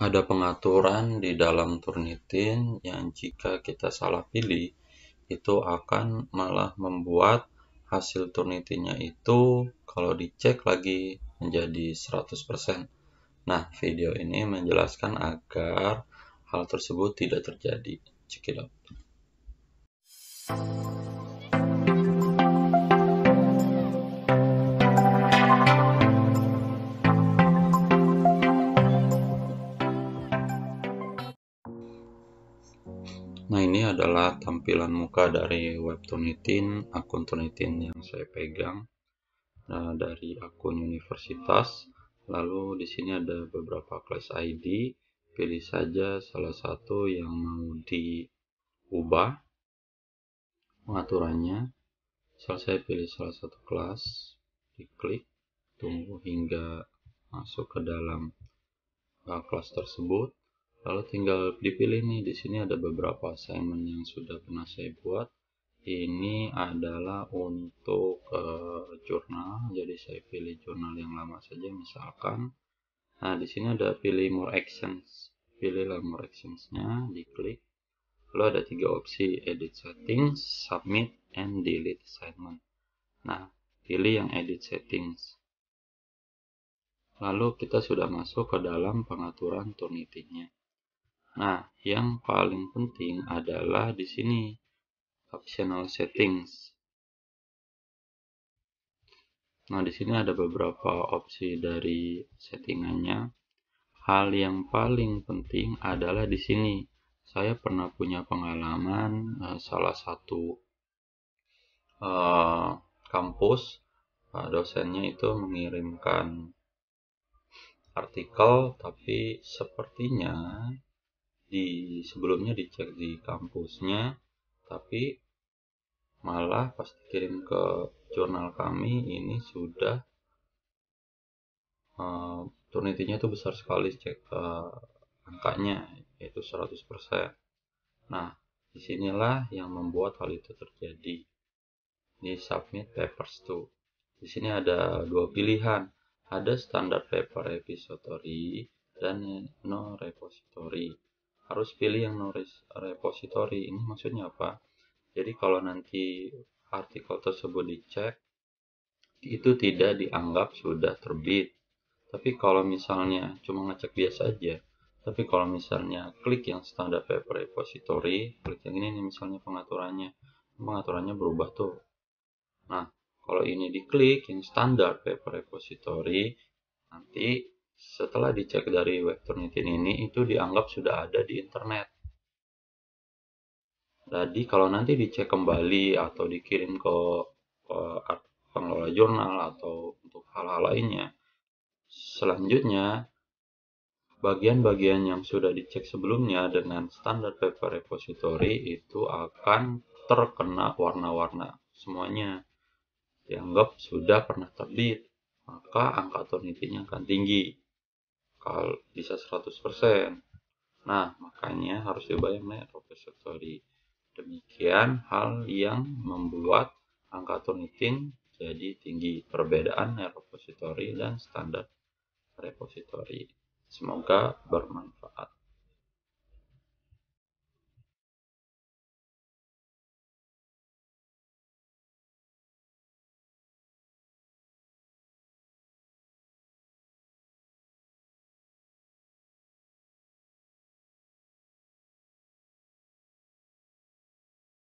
Ada pengaturan di dalam Turnitin yang jika kita salah pilih itu akan malah membuat hasil Turnitinnya itu kalau dicek lagi menjadi 100%. Nah, video ini menjelaskan agar hal tersebut tidak terjadi. Cekidot. Thank you. Nah ini adalah tampilan muka dari web Tunitin, akun Tunitin yang saya pegang nah, dari akun universitas. Lalu di sini ada beberapa class ID, pilih saja salah satu yang mau diubah pengaturannya. Selesai pilih salah satu kelas, diklik, tunggu hingga masuk ke dalam eh, kelas tersebut lalu tinggal dipilih nih di sini ada beberapa assignment yang sudah pernah saya buat ini adalah untuk uh, jurnal jadi saya pilih jurnal yang lama saja misalkan nah di sini ada pilih more actions pilihlah more actionsnya diklik lalu ada tiga opsi edit settings submit and delete assignment nah pilih yang edit settings lalu kita sudah masuk ke dalam pengaturan turnitinnya. nya Nah, yang paling penting adalah di sini optional settings. Nah, di sini ada beberapa opsi dari settingannya. Hal yang paling penting adalah di sini. Saya pernah punya pengalaman eh, salah satu uh, kampus uh, dosennya itu mengirimkan artikel tapi sepertinya di sebelumnya dicek di kampusnya tapi malah pas dikirim ke jurnal kami ini sudah uh, turnitinya itu besar sekali cek uh, angkanya yaitu 100% nah disinilah yang membuat hal itu terjadi ini submit papers tuh di sini ada dua pilihan ada standar paper repository dan no repository harus pilih yang nulis repository ini maksudnya apa jadi kalau nanti artikel tersebut dicek itu tidak dianggap sudah terbit tapi kalau misalnya cuma ngecek biasa aja tapi kalau misalnya klik yang standar paper repository klik yang ini nih misalnya pengaturannya pengaturannya berubah tuh nah kalau ini diklik yang standar paper repository nanti setelah dicek dari Turnitin ini itu dianggap sudah ada di internet. Jadi kalau nanti dicek kembali atau dikirim ke, pengelola jurnal atau untuk hal-hal lainnya, selanjutnya bagian-bagian yang sudah dicek sebelumnya dengan standar paper repository itu akan terkena warna-warna semuanya dianggap sudah pernah terbit maka angka turnitinya akan tinggi kalau bisa 100%. Nah, makanya harus dibayar naik rotisserie. Demikian hal yang membuat angka turnitin jadi tinggi perbedaan repository dan standar repository. Semoga bermanfaat.